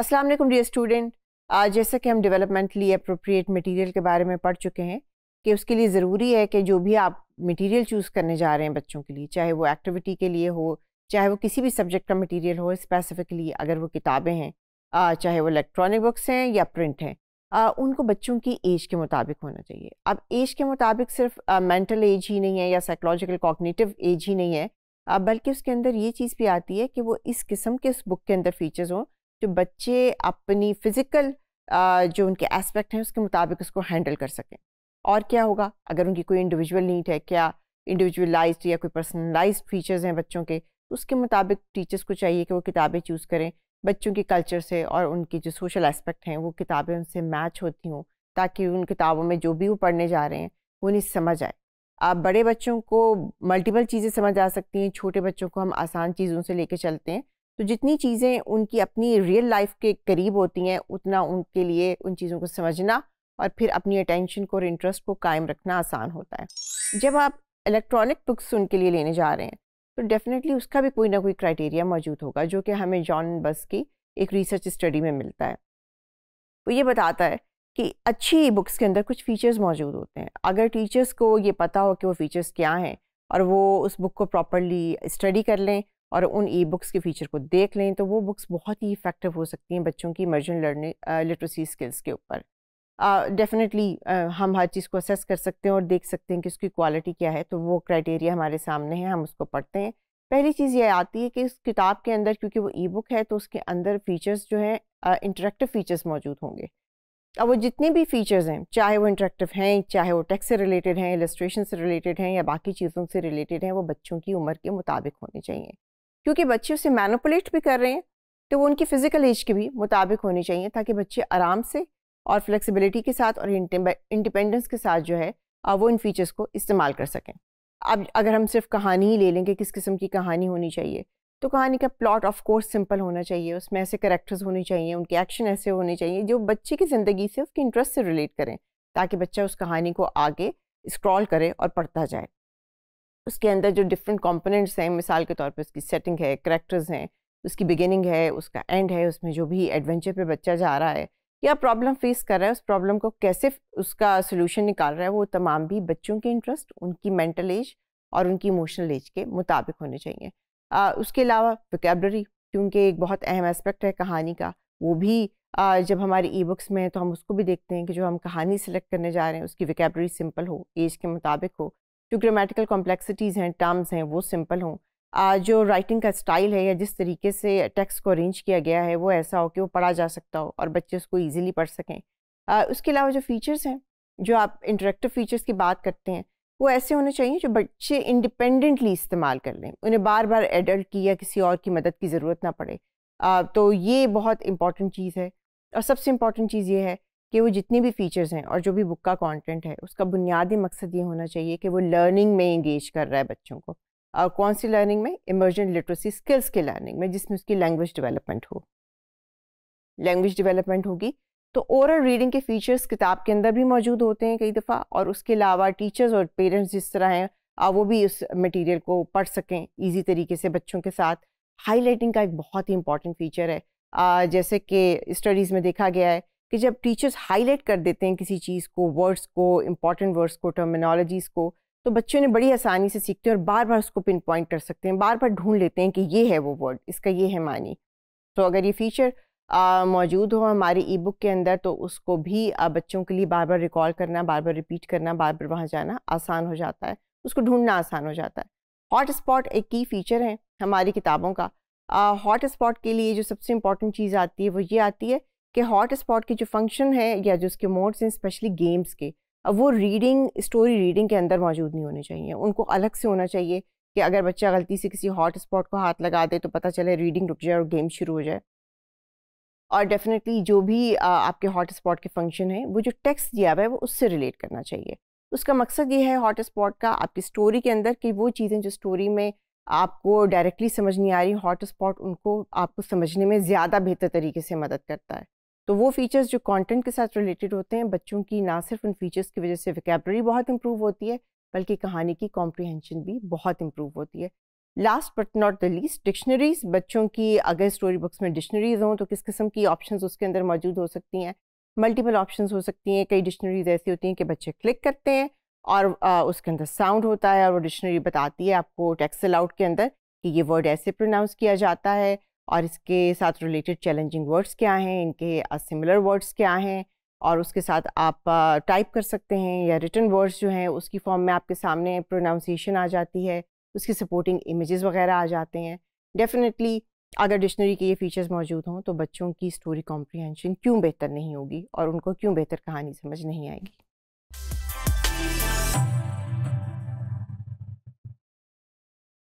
अस्सलाम वालेकुम dear student आज जैसे कि हम डेवलपमेंटली अप्रोप्रिएट मटेरियल के बारे में पढ़ चुके हैं कि उसके लिए ज़रूरी है कि जो भी आप मटेरियल चूज़ करने जा रहे हैं बच्चों के लिए चाहे वो एक्टिविटी के लिए हो चाहे वो किसी भी सब्जेक्ट का मटेरियल हो स्पेसिफिकली अगर वो किताबें हैं चाहे वो इलेक्ट्रॉनिक बुक्स हैं या प्रिंट हैं उनको बच्चों की एज के मुताबिक होना चाहिए अब एज के मुताबिक सिर्फ मेंटल एज ही नहीं है या साइकोलॉजिकल कॉग्निटिव एज ही नहीं है बल्कि उसके अंदर ये चीज़ भी आती है कि वो इस किस्म के उस बुक के अंदर फीचर्स हों जो बच्चे अपनी फ़िज़िकल जो उनके एस्पेक्ट हैं उसके मुताबिक उसको हैंडल कर सकें और क्या होगा अगर उनकी कोई इंडिविजुअल नीड है क्या इंडिविजुअलाइज्ड या कोई पर्सनलाइज फीचर्स हैं बच्चों के तो उसके मुताबिक टीचर्स को चाहिए कि वो किताबें चूज़ करें बच्चों के कल्चर से और उनके जो सोशल एस्पेक्ट हैं वो किताबें उनसे मैच होती हों ताकि उन किताबों में जो भी वो पढ़ने जा रहे हैं उन्हें समझ आए आप बड़े बच्चों को मल्टीपल चीज़ें समझ आ सकती हैं छोटे बच्चों को हम आसान चीज़ों से लेके चलते हैं तो जितनी चीज़ें उनकी अपनी रियल लाइफ के करीब होती हैं उतना उनके लिए उन चीज़ों को समझना और फिर अपनी अटेंशन को और इंटरेस्ट को कायम रखना आसान होता है जब आप इलेक्ट्रॉनिक बुक्स उनके लिए लेने जा रहे हैं तो डेफिनेटली उसका भी कोई ना कोई क्राइटेरिया मौजूद होगा जो कि हमें जॉन बस की एक रिसर्च स्टडी में मिलता है वो ये बताता है कि अच्छी बुक्स के अंदर कुछ फ़ीचर्स मौजूद होते हैं अगर टीचर्स को ये पता हो कि वो फ़ीचर्स क्या हैं और वो उस बुक को प्रॉपरली स्टडी कर लें और उन ई बुक्स के फीचर को देख लें तो वो बुक्स बहुत ही इफ़ेक्टिव हो सकती हैं बच्चों की इमर्जन लर्निंग लिटरेसी स्किल्स के ऊपर डेफिनेटली uh, uh, हम हर चीज़ को असेस कर सकते हैं और देख सकते हैं कि उसकी क्वालिटी क्या है तो वो क्राइटेरिया हमारे सामने है हम उसको पढ़ते हैं पहली चीज़ ये आती है कि उस किताब के अंदर क्योंकि वो ई बुक है तो उसके अंदर फीचर्स जो हैं इंटरेक्टिव फीचर्स मौजूद होंगे अब वो जितने भी फीचर्स हैं चाहे वो इंटरेक्टिव हैं चाहे वो टेक्स से रिलेटेड हैं इलस्ट्रेशन से रिलेटेड हैं या बाकी चीज़ों से रिलेटेड हैं वो बच्चों की उम्र के मुताबिक होने चाहिए क्योंकि बच्चे उसे मैनुपुलेट भी कर रहे हैं तो वो उनकी फ़िज़िकल एज के भी मुताबिक होनी चाहिए ताकि बच्चे आराम से और फ्लेक्सिबिलिटी के साथ और इंडिपेंडेंस के साथ जो है वो इन फीचर्स को इस्तेमाल कर सकें अब अगर हम सिर्फ कहानी ही ले लेंगे किस किस्म की कहानी होनी चाहिए तो कहानी का प्लॉट ऑफ कोर्स सिंपल होना चाहिए उसमें ऐसे करेक्टर्स होने चाहिए उनके एक्शन ऐसे होने चाहिए जो बच्चे की ज़िंदगी से उसके इंटरेस्ट से रिलेट करें ताकि बच्चा उस कहानी को आगे स्क्रॉल करे और पढ़ता जाए उसके अंदर जो डिफरेंट कंपोनेंट्स हैं मिसाल के तौर पे उसकी सेटिंग है करेक्टर्स हैं उसकी बिगिनिंग है उसका एंड है उसमें जो भी एडवेंचर पे बच्चा जा रहा है या प्रॉब्लम फेस कर रहा है उस प्रॉब्लम को कैसे उसका सोल्यूशन निकाल रहा है वो तमाम भी बच्चों के इंटरेस्ट उनकी मेंटल एज और उनकी इमोशनल एज के मुताबिक होने चाहिए आ, उसके अलावा वोकेबलरी क्योंकि एक बहुत अहम एस्पेक्ट है कहानी का वो भी आ, जब हमारी ई बुक्स में है तो हम उसको भी देखते हैं कि जो हम कहानी सेलेक्ट करने जा रहे हैं उसकी विकेबलरी सिंपल हो एज के मुताबिक हो जो ग्रामेटिकल कॉम्प्लेक्सिटीज़ हैं टर्म्स हैं वो सिंपल हों जो राइटिंग का स्टाइल है या जिस तरीके से टेक्स्ट को अरेंज किया गया है वो ऐसा हो कि वो पढ़ा जा सकता हो और बच्चे उसको ईजिली पढ़ सकें आ, उसके अलावा जो फीचर्स हैं जो आप इंटरेक्टिव फीचर्स की बात करते हैं वो ऐसे होने चाहिए जो बच्चे इंडिपेंडेंटली इस्तेमाल कर लें उन्हें बार बार एडल्ट की या किसी और की मदद की ज़रूरत ना पड़े आ, तो ये बहुत इंपॉर्टेंट चीज़ है और सबसे इम्पॉर्टेंट चीज़ ये है कि वो जितनी भी फीचर्स हैं और जो भी बुक का कंटेंट है उसका बुनियादी मकसद ये होना चाहिए कि वो लर्निंग में इंगेज कर रहा है बच्चों को और कौन सी लर्निंग में इमर्जेंट लिटरेसी स्किल्स के लर्निंग में जिसमें उसकी लैंग्वेज डेवलपमेंट हो लैंग्वेज डेवलपमेंट होगी तो ओरल रीडिंग के फीचर्स किताब के अंदर भी मौजूद होते हैं कई दफ़ा और उसके अलावा टीचर्स और पेरेंट्स जिस तरह हैं वो भी उस मटेरियल को पढ़ सकें इजी तरीके से बच्चों के साथ हाईलाइटिंग का एक बहुत ही इंपॉर्टेंट फीचर है आ, जैसे कि स्टडीज़ में देखा गया है कि जब टीचर्स हाईलाइट कर देते हैं किसी चीज़ को वर्ड्स को इम्पॉर्टेंट वर्ड्स को टर्मिनोलॉजीज़ को तो बच्चों ने बड़ी आसानी से सीखते हैं और बार बार उसको पिन पॉइंट कर सकते हैं बार बार ढूंढ लेते हैं कि ये है वो वर्ड इसका ये है मानी तो अगर ये फीचर मौजूद हो हमारी ई बुक के अंदर तो उसको भी आ, बच्चों के लिए बार बार रिकॉल करना बार बार रिपीट करना बार बार वहाँ जाना आसान हो जाता है उसको ढूंढना आसान हो जाता है हॉट स्पॉट एक की फ़ीचर है हमारी किताबों का हॉट स्पॉट के लिए जो सबसे इम्पॉर्टेंट चीज़ आती है वो ये आती है कि हॉट स्पॉट की जो फंक्शन है या जो उसके मोड्स हैं स्पेशली गेम्स के अब वो रीडिंग स्टोरी रीडिंग के अंदर मौजूद नहीं होने चाहिए उनको अलग से होना चाहिए कि अगर बच्चा गलती से किसी हॉट स्पॉट को हाथ लगा दे तो पता चले रीडिंग रुक जाए और गेम शुरू हो जाए और डेफिनेटली जो भी आ, आपके हॉट स्पॉट के फंक्शन हैं वो जो टेक्स्ट दिया हुआ है वो उससे रिलेट करना चाहिए उसका मकसद ये है हॉट स्पॉट का आपकी स्टोरी के अंदर कि वो चीज़ें जो स्टोरी में आपको डायरेक्टली समझ नहीं आ रही हॉट स्पॉट उनको आपको समझने में ज़्यादा बेहतर तरीके से मदद करता है तो वो फीचर्स जो कंटेंट के साथ रिलेटेड होते हैं बच्चों की ना सिर्फ उन फीचर्स की वजह से वैकेबलरी बहुत इंप्रूव होती है बल्कि कहानी की कॉम्प्रिहेंशन भी बहुत इंप्रूव होती है last but not the least dictionaries बच्चों की अगर स्टोरी बुक्स में डिक्शनरीज हों तो किस किस्म की ऑप्शन उसके अंदर मौजूद हो सकती हैं मल्टीपल ऑप्शन हो सकती हैं कई डिक्शनरीज ऐसी होती हैं कि बच्चे क्लिक करते हैं और आ, उसके अंदर साउंड होता है और वो डिक्शनरी बताती है आपको टेक्सल आउट के अंदर कि ये वर्ड ऐसे प्रोनाउंस किया जाता है और इसके साथ रिलेटेड चैलेंजिंग वर्ड्स क्या हैं इनके सिमिलर वर्ड्स क्या हैं और उसके साथ आप टाइप कर सकते हैं या रिटर्न वर्ड्स जो हैं उसकी फॉर्म में आपके सामने प्रोनाउंसिएशन आ जाती है उसकी सपोर्टिंग इमेजेस वगैरह आ जाते हैं डेफिनेटली अगर डिक्शनरी के ये फीचर्स मौजूद हों तो बच्चों की स्टोरी कॉम्प्रीहेंशन क्यों बेहतर नहीं होगी और उनको क्यों बेहतर कहानी समझ नहीं आएगी